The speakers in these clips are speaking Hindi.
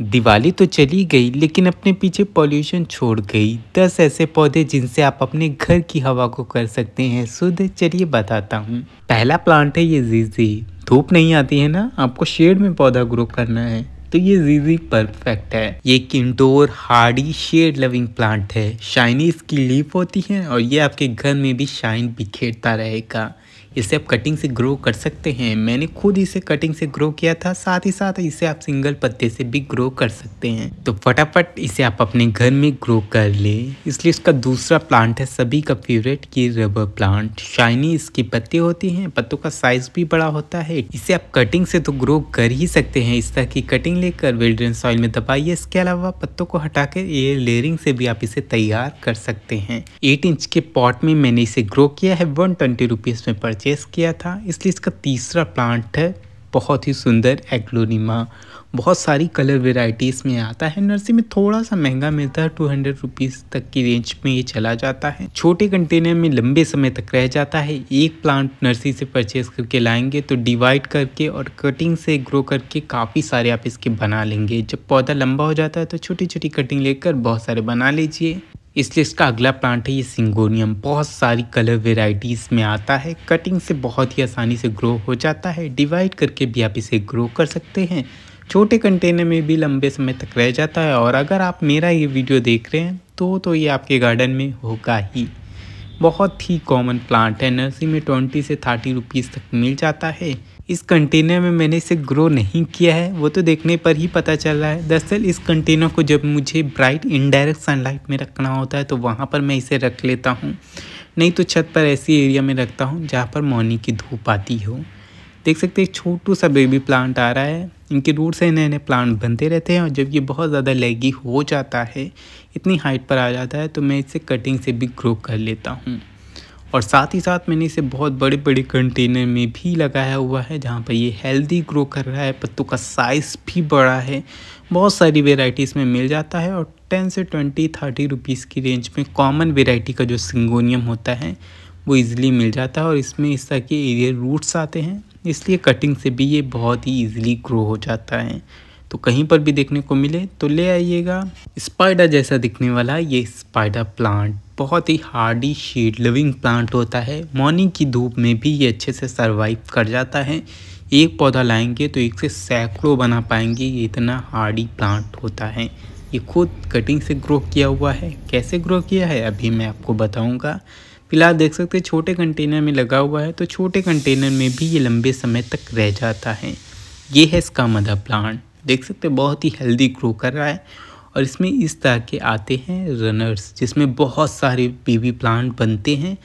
दिवाली तो चली गई लेकिन अपने पीछे पॉल्यूशन छोड़ गई दस ऐसे पौधे जिनसे आप अपने घर की हवा को कर सकते हैं शुद्ध चलिए बताता हूँ पहला प्लांट है ये जीजी धूप नहीं आती है ना आपको शेड में पौधा ग्रो करना है तो ये जीजी परफेक्ट है ये एक indoor hardy shade loving plant है शाइनी इसकी लीफ होती है और ये आपके घर में भी शाइन बिखेरता रहेगा इसे आप कटिंग से ग्रो कर सकते हैं मैंने खुद इसे कटिंग से ग्रो किया था साथ ही साथ इसे आप सिंगल पत्ते से भी ग्रो कर सकते हैं तो फटाफट इसे आप अपने घर में ग्रो कर ले इसलिए इसका दूसरा प्लांट है सभी का फेवरेट की रबर प्लांट शाइनी इसकी पत्ते होती है पत्तों का साइज भी बड़ा होता है इसे आप कटिंग से तो ग्रो कर ही सकते हैं इस तरह की कटिंग लेकर वेल्ड्रेन सॉइल में दबाइए इसके अलावा पत्तों को कर ये लेयरिंग से भी आप इसे तैयार कर सकते हैं एट इंच के पॉट में मैंने इसे ग्रो किया है वन ट्वेंटी में पर परचेस किया था इसलिए इसका तीसरा प्लांट है बहुत ही सुंदर एग्लोनिमा बहुत सारी कलर वेराइटीज़ में आता है नर्सरी में थोड़ा सा महंगा मिलता है टू हंड्रेड रुपीज़ तक की रेंज में ये चला जाता है छोटे कंटेनर में लंबे समय तक रह जाता है एक प्लांट नर्सरी से परचेज करके लाएंगे तो डिवाइड करके और कटिंग से ग्रो करके काफ़ी सारे आप इसके बना लेंगे जब पौधा लंबा हो जाता है तो छोटी छोटी कटिंग लेकर बहुत सारे बना लीजिए इसलिए इसका अगला प्लांट है ये सिंगोनियम बहुत सारी कलर वेराइटीज़ में आता है कटिंग से बहुत ही आसानी से ग्रो हो जाता है डिवाइड करके भी आप इसे ग्रो कर सकते हैं छोटे कंटेनर में भी लंबे समय तक रह जाता है और अगर आप मेरा ये वीडियो देख रहे हैं तो तो ये आपके गार्डन में होगा ही बहुत ही कॉमन प्लांट है नर्सरी में ट्वेंटी से थर्टी रुपीज़ तक मिल जाता है इस कंटेनर में मैंने इसे ग्रो नहीं किया है वो तो देखने पर ही पता चल रहा है दरअसल इस कंटेनर को जब मुझे ब्राइट इनडायरेक्ट सनलाइट में रखना होता है तो वहाँ पर मैं इसे रख लेता हूँ नहीं तो छत पर ऐसी एरिया में रखता हूँ जहाँ पर मॉर्निंग की धूप आती हो देख सकते हैं छोटू सा बेबी प्लांट आ रहा है इनके रूट से नए नए प्लांट बनते रहते हैं और जब ये बहुत ज़्यादा लेगी हो जाता है इतनी हाइट पर आ जाता है तो मैं इसे कटिंग से भी ग्रो कर लेता हूँ और साथ ही साथ मैंने इसे बहुत बड़े बड़े कंटेनर में भी लगाया हुआ है जहाँ पर ये हेल्दी ग्रो कर रहा है पत्तों का साइज़ भी बड़ा है बहुत सारी वेराइटी इसमें मिल जाता है और टेन से ट्वेंटी थर्टी रुपीज़ की रेंज में कॉमन वेराइटी का जो सिंगोनियम होता है वो इजीली मिल जाता है और इसमें इस तरह के एरिया रूट्स आते हैं इसलिए कटिंग से भी ये बहुत ही इजीली ग्रो हो जाता है तो कहीं पर भी देखने को मिले तो ले आइएगा स्पाइडा जैसा दिखने वाला ये स्पाइडा प्लांट बहुत ही हार्डी शेड लिविंग प्लांट होता है मॉर्निंग की धूप में भी ये अच्छे से सर्वाइव कर जाता है एक पौधा लाएंगे तो एक से सैकड़ों बना पाएंगे ये इतना हार्डी प्लांट होता है ये खुद कटिंग से ग्रो किया हुआ है कैसे ग्रो किया है अभी मैं आपको बताऊंगा फिलहाल देख सकते छोटे कंटेनर में लगा हुआ है तो छोटे कंटेनर में भी ये लंबे समय तक रह जाता है ये है इसका मदर प्लांट देख सकते बहुत ही हेल्दी ग्रो कर रहा है और इसमें इस तरह के आते हैं रनर्स जिसमें बहुत सारे बेबी प्लांट बनते हैं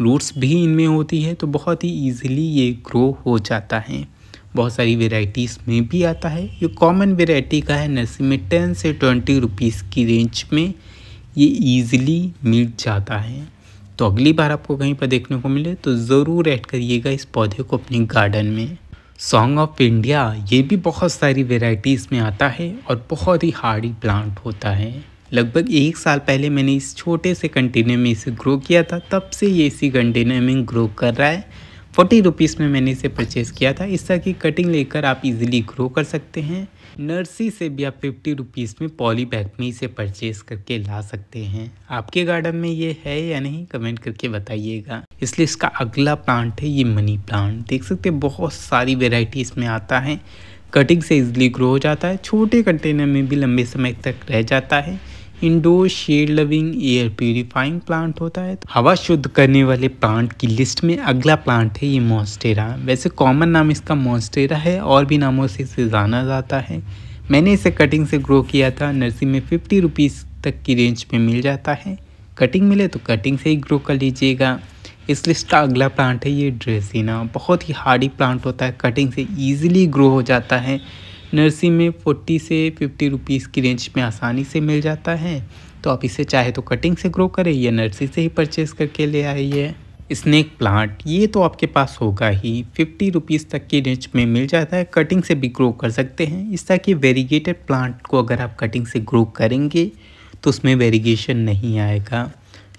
रूट्स भी इनमें होती है तो बहुत ही इजीली ये ग्रो हो जाता है बहुत सारी वेराइटीज़ में भी आता है ये कॉमन वेराइटी का है नर्सरी में टेन से ट्वेंटी रुपीज़ की रेंज में ये ईजिली मिल जाता है तो अगली बार आपको कहीं पर देखने को मिले तो ज़रूर ऐड करिएगा इस पौधे को अपने गार्डन में सॉन्ग ऑफ इंडिया ये भी बहुत सारी वेराइटीज़ में आता है और बहुत ही हार्डी प्लांट होता है लगभग एक साल पहले मैंने इस छोटे से कंटेनर में इसे ग्रो किया था तब से ये इसी कंटेनर में ग्रो कर रहा है फोर्टी रुपीज़ में मैंने इसे परचेस किया था इस तरह की कटिंग लेकर आप इजीली ग्रो कर सकते हैं नर्सरी से भी आप फिफ्टी रुपीज़ में पॉली बैग में इसे परचेज़ करके ला सकते हैं आपके गार्डन में ये है या नहीं कमेंट करके बताइएगा इसलिए इसका अगला प्लांट है ये मनी प्लांट देख सकते हैं बहुत सारी वेराइटी इसमें आता है कटिंग से इजली ग्रो हो जाता है छोटे कंटेनर में भी लंबे समय तक रह जाता है indoor shade loving air purifying plant होता है तो हवा शुद्ध करने वाले प्लांट की लिस्ट में अगला प्लांट है ये मॉन्स्टेरा वैसे कॉमन नाम इसका मॉन्स्टेरा है और भी नामों से इसे जाना जाता है मैंने इसे कटिंग से ग्रो किया था नर्सरी में फिफ्टी रुपीज़ तक की रेंज में मिल जाता है कटिंग मिले तो कटिंग से ही ग्रो कर लीजिएगा इस लिस्ट का अगला प्लांट है ये ड्रेसिना बहुत ही हार्डी प्लांट होता है कटिंग से इजीली ग्रो हो जाता है नर्सरी में फोर्टी से फिफ्टी रुपीज़ की रेंज में आसानी से मिल जाता है तो आप इसे चाहे तो कटिंग से ग्रो करें या नर्सरी से ही परचेज़ करके ले आइए स्नैक प्लांट ये तो आपके पास होगा ही फिफ्टी रुपीज़ तक की रेंज में मिल जाता है कटिंग से भी ग्रो कर सकते हैं इस तरह के वेरीगेटेड प्लांट को अगर आप कटिंग से ग्रो करेंगे तो उसमें वेरीगेशन नहीं आएगा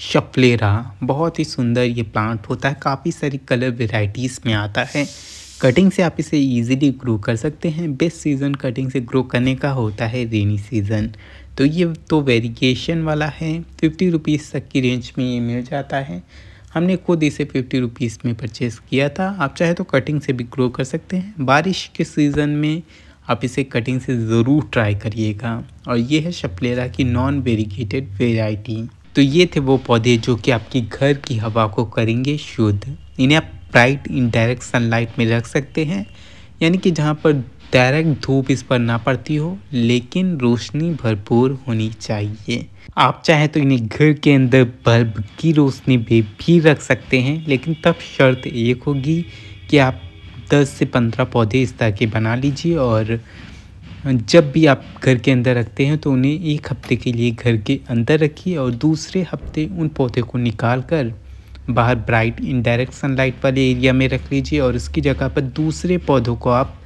शपलेरा बहुत ही सुंदर ये प्लांट होता है काफ़ी सारी कलर वेराइटीज़ में आता है कटिंग से आप इसे इजीली ग्रो कर सकते हैं बेस्ट सीज़न कटिंग से ग्रो करने का होता है रेनी सीज़न तो ये तो वेरिएशन वाला है फिफ्टी रुपीज़ तक की रेंज में ये मिल जाता है हमने खुद इसे फिफ्टी रुपीज़ में परचेज़ किया था आप चाहे तो कटिंग से भी ग्रो कर सकते हैं बारिश के सीज़न में आप इसे कटिंग से ज़रूर ट्राई करिएगा और ये है शपलेरा की नॉन वेरीगेटेड वेराइटी तो ये थे वो पौधे जो कि आपकी घर की हवा को करेंगे शुद्ध इन्हें आप ब्राइट इन डायरेक्ट सनलाइट में रख सकते हैं यानी कि जहाँ पर डायरेक्ट धूप इस पर ना पड़ती हो लेकिन रोशनी भरपूर होनी चाहिए आप चाहे तो इन्हें घर के अंदर बल्ब की रोशनी में भी रख सकते हैं लेकिन तब शर्त एक होगी कि आप 10 से 15 पौधे इस तरह के बना लीजिए और जब भी आप घर के अंदर रखते हैं तो उन्हें एक हफ्ते के लिए घर के अंदर रखिए और दूसरे हफ्ते उन पौधे को निकाल कर बाहर ब्राइट इनडायरेक्ट सनलाइट वाले एरिया में रख लीजिए और उसकी जगह पर दूसरे पौधों को आप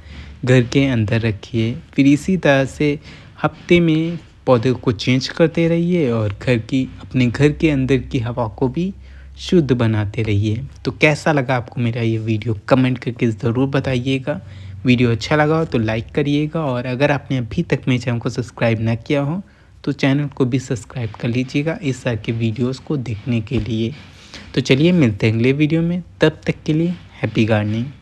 घर के अंदर रखिए फिर इसी तरह से हफ्ते में पौधे को चेंज करते रहिए और घर की अपने घर के अंदर की हवा को भी शुद्ध बनाते रहिए तो कैसा लगा आपको मेरा ये वीडियो कमेंट करके ज़रूर बताइएगा वीडियो अच्छा लगा हो तो लाइक करिएगा और अगर आपने अभी तक मेरे चैनल को सब्सक्राइब ना किया हो तो चैनल को भी सब्सक्राइब कर लीजिएगा इस तरह के वीडियोस को देखने के लिए तो चलिए मिलते हैं अगले वीडियो में तब तक के लिए हैप्पी गार्डनिंग